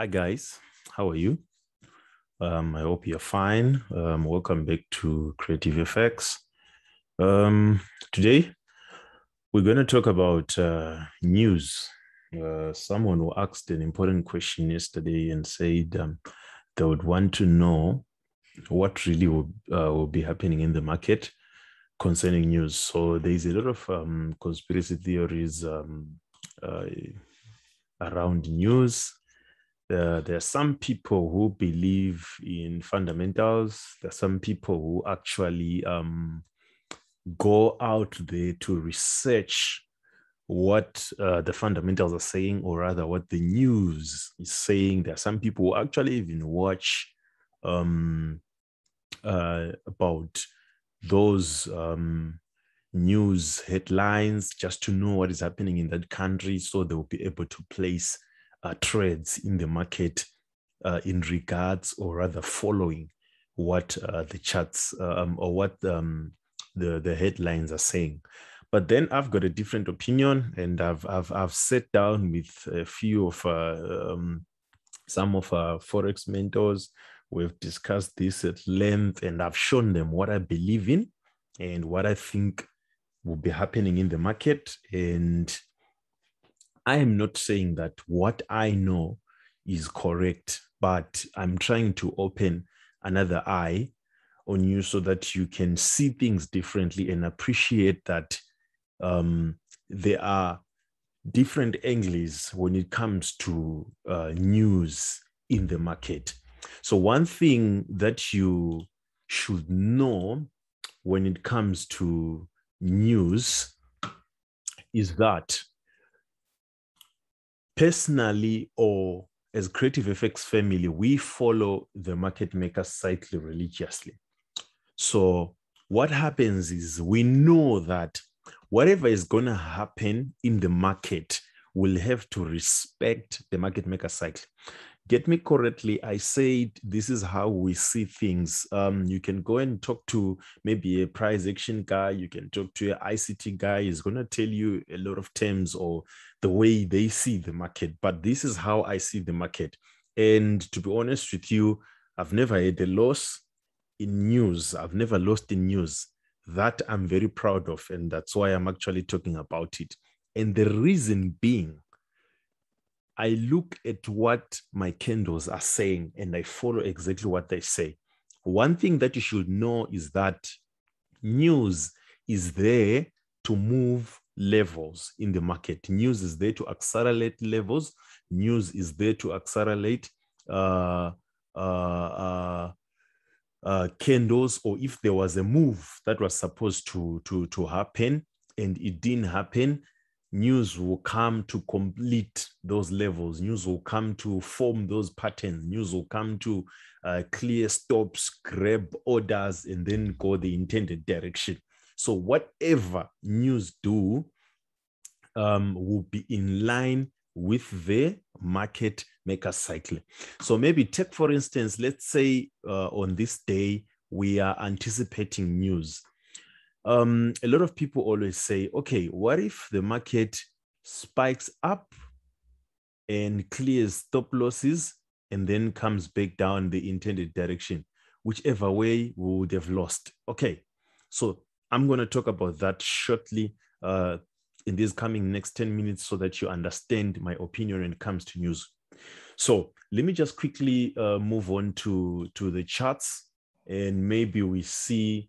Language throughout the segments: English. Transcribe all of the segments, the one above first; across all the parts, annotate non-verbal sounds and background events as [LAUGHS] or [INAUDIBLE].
Hi, guys. How are you? Um, I hope you're fine. Um, welcome back to Creative Effects. Um, today, we're going to talk about uh, news. Uh, someone who asked an important question yesterday and said um, they would want to know what really will, uh, will be happening in the market concerning news. So, there's a lot of um, conspiracy theories um, uh, around news uh, there are some people who believe in fundamentals. There are some people who actually um, go out there to research what uh, the fundamentals are saying, or rather, what the news is saying. There are some people who actually even watch um, uh, about those um, news headlines just to know what is happening in that country so they will be able to place uh, in the market uh, in regards or rather following what uh, the charts um, or what um, the, the headlines are saying. But then I've got a different opinion and I've, I've, I've sat down with a few of uh, um, some of our Forex mentors. We've discussed this at length and I've shown them what I believe in and what I think will be happening in the market and I am not saying that what I know is correct, but I'm trying to open another eye on you so that you can see things differently and appreciate that um, there are different angles when it comes to uh, news in the market. So, one thing that you should know when it comes to news is that personally or as Creative Effects family, we follow the market maker cycle religiously. So what happens is we know that whatever is going to happen in the market will have to respect the market maker cycle get me correctly, I said this is how we see things. Um, you can go and talk to maybe a price action guy, you can talk to an ICT guy, he's going to tell you a lot of terms or the way they see the market. But this is how I see the market. And to be honest with you, I've never had a loss in news, I've never lost in news. That I'm very proud of. And that's why I'm actually talking about it. And the reason being, I look at what my candles are saying and I follow exactly what they say. One thing that you should know is that news is there to move levels in the market. News is there to accelerate levels. News is there to accelerate uh, uh, uh, candles, uh, or if there was a move that was supposed to, to, to happen and it didn't happen, news will come to complete those levels news will come to form those patterns news will come to uh, clear stops grab orders and then go the intended direction so whatever news do um, will be in line with the market maker cycle so maybe take for instance let's say uh, on this day we are anticipating news um, a lot of people always say, okay, what if the market spikes up and clears stop losses and then comes back down the intended direction? Whichever way we would have lost. Okay, so I'm going to talk about that shortly uh, in these coming next 10 minutes so that you understand my opinion when it comes to news. So let me just quickly uh, move on to, to the charts and maybe we see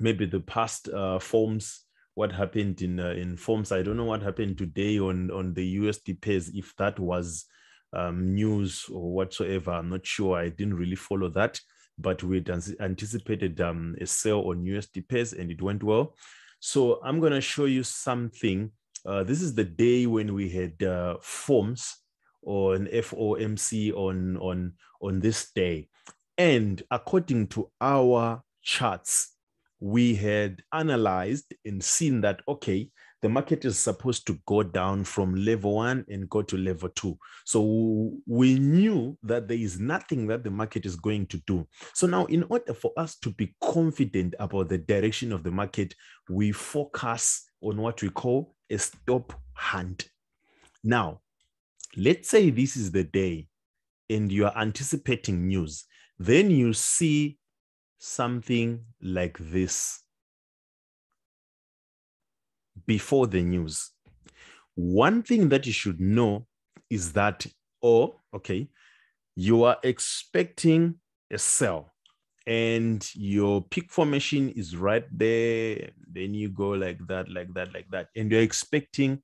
maybe the past uh, forms what happened in uh, in forms i don't know what happened today on on the usd pairs if that was um, news or whatsoever i'm not sure i didn't really follow that but we anticipated um, a sale on usd pairs and it went well so i'm going to show you something uh, this is the day when we had uh, forms or an FOMC on on on this day, and according to our charts, we had analyzed and seen that, okay, the market is supposed to go down from level one and go to level two. So we knew that there is nothing that the market is going to do. So now, in order for us to be confident about the direction of the market, we focus on what we call a stop hunt. Now, let's say this is the day and you are anticipating news, then you see something like this before the news. One thing that you should know is that, oh, okay, you are expecting a sell and your peak formation is right there. Then you go like that, like that, like that, and you're expecting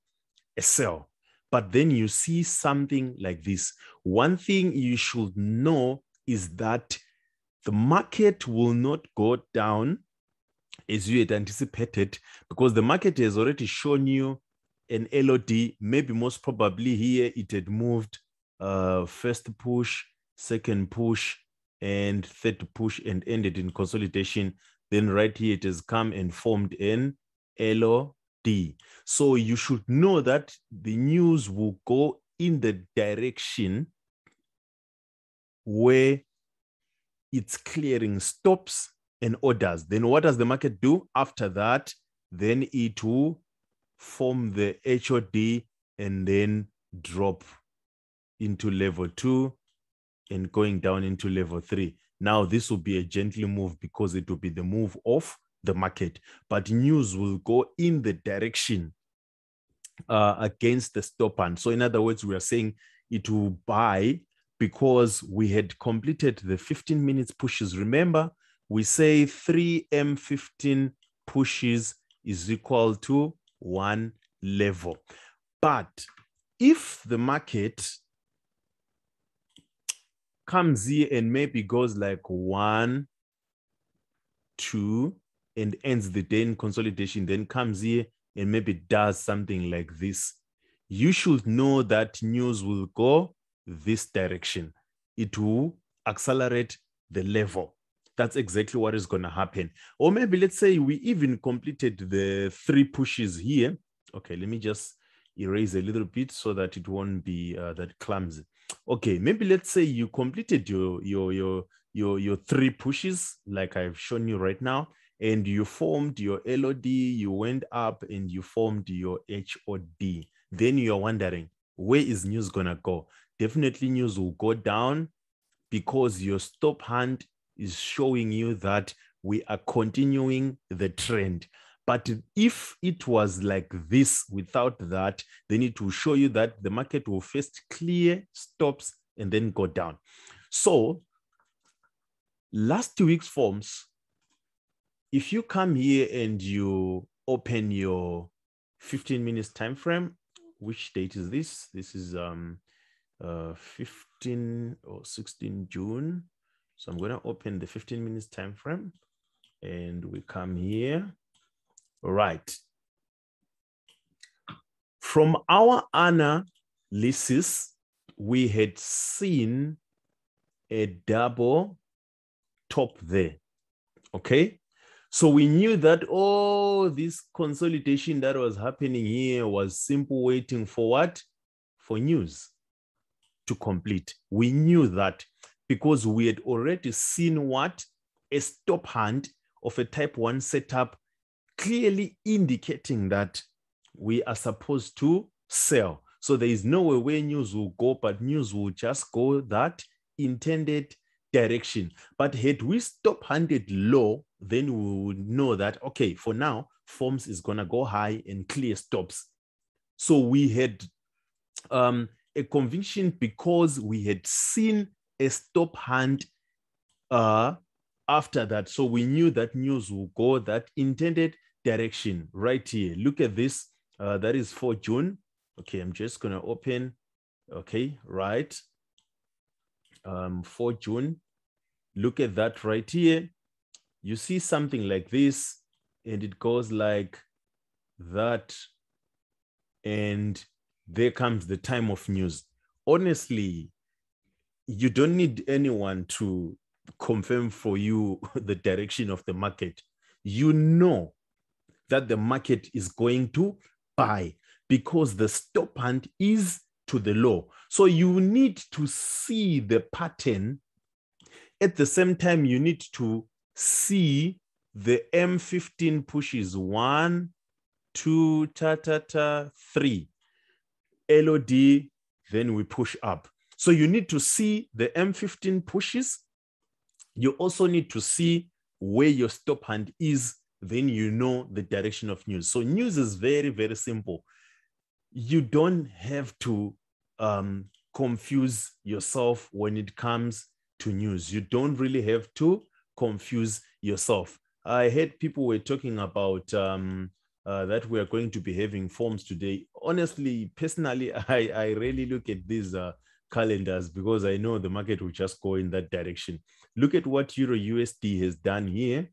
a sell. But then you see something like this. One thing you should know is that the market will not go down as you had anticipated because the market has already shown you an LOD. Maybe most probably here it had moved uh, first push, second push, and third push and ended in consolidation. Then right here it has come and formed an LOD. So you should know that the news will go in the direction where it's clearing stops and orders. Then what does the market do? After that, then it will form the HOD and then drop into level two and going down into level three. Now, this will be a gently move because it will be the move of the market, but news will go in the direction uh, against the stop. And so, in other words, we are saying it will buy because we had completed the 15 minutes pushes. Remember, we say 3M15 pushes is equal to one level. But if the market comes here and maybe goes like one, two, and ends the day in consolidation, then comes here and maybe does something like this, you should know that news will go this direction. It will accelerate the level. That's exactly what is going to happen. Or maybe let's say we even completed the three pushes here. Okay, let me just erase a little bit so that it won't be uh, that clumsy. Okay, maybe let's say you completed your your your your your three pushes like I've shown you right now, and you formed your LOD, you went up and you formed your HOD. Then you are wondering, where is news going to go? Definitely, news will go down because your stop hand is showing you that we are continuing the trend. But if it was like this without that, then it will show you that the market will first clear stops and then go down. So, last two week's forms, if you come here and you open your 15 minutes time frame which date is this? This is um, uh, 15 or 16 June. So I'm going to open the 15 minutes time frame and we come here. All right. From our analysis, we had seen a double top there. Okay. So we knew that all oh, this consolidation that was happening here was simple waiting for what? For news to complete. We knew that because we had already seen what? A stop hand of a type 1 setup clearly indicating that we are supposed to sell. So there is no way where news will go, but news will just go that intended direction. But had we stop handed low, then we would know that, okay, for now, Forms is going to go high and clear stops. So we had um, a conviction because we had seen a stop hand uh, after that. So we knew that news will go that intended direction right here. Look at this. Uh, that is for June. Okay, I'm just going to open. Okay, right. Um, for June. Look at that right here you see something like this and it goes like that and there comes the time of news honestly you don't need anyone to confirm for you [LAUGHS] the direction of the market you know that the market is going to buy because the stop hand is to the low so you need to see the pattern at the same time you need to C, the M15 pushes one, two, ta ta ta, three. LOD, then we push up. So you need to see the M15 pushes. You also need to see where your stop hand is. Then you know the direction of news. So news is very, very simple. You don't have to um, confuse yourself when it comes to news. You don't really have to confuse yourself. I heard people were talking about um, uh, that we are going to be having forms today. Honestly, personally, [LAUGHS] I, I really look at these uh, calendars because I know the market will just go in that direction. Look at what Euro USD has done here.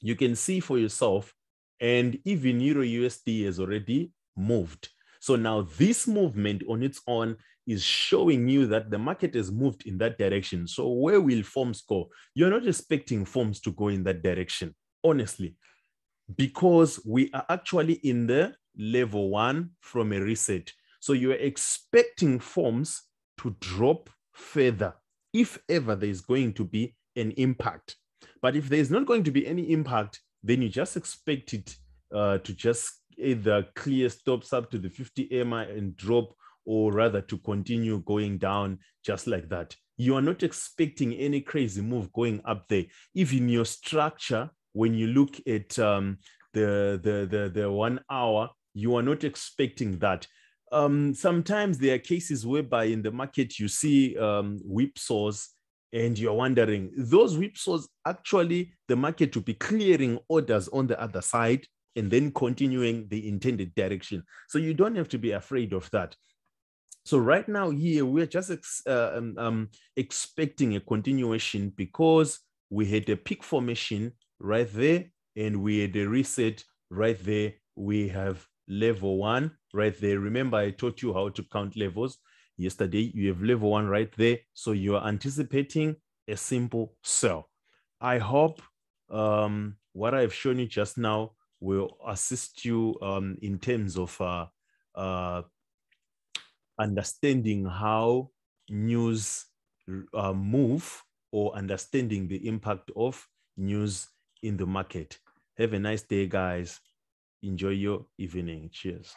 You can see for yourself, and even Euro USD has already moved. So now this movement on its own is showing you that the market has moved in that direction. So where will forms go? You're not expecting forms to go in that direction, honestly, because we are actually in the level one from a reset. So you're expecting forms to drop further if ever there's going to be an impact. But if there's not going to be any impact, then you just expect it uh, to just either clear stops up to the 50 MI and drop or rather to continue going down just like that. You are not expecting any crazy move going up there. Even your structure, when you look at um, the, the, the, the one hour, you are not expecting that. Um, sometimes there are cases whereby in the market you see um, whipsaws and you're wondering, those whipsaws actually the market to be clearing orders on the other side and then continuing the intended direction. So you don't have to be afraid of that. So right now here we're just ex- uh, um, um, expecting a continuation because we had a peak formation right there and we had a reset right there. We have level one right there. Remember I taught you how to count levels yesterday. You have level one right there. So you are anticipating a simple sell. I hope um, what I've shown you just now will assist you um, in terms of uh, uh, understanding how news uh, move or understanding the impact of news in the market. Have a nice day, guys. Enjoy your evening. Cheers.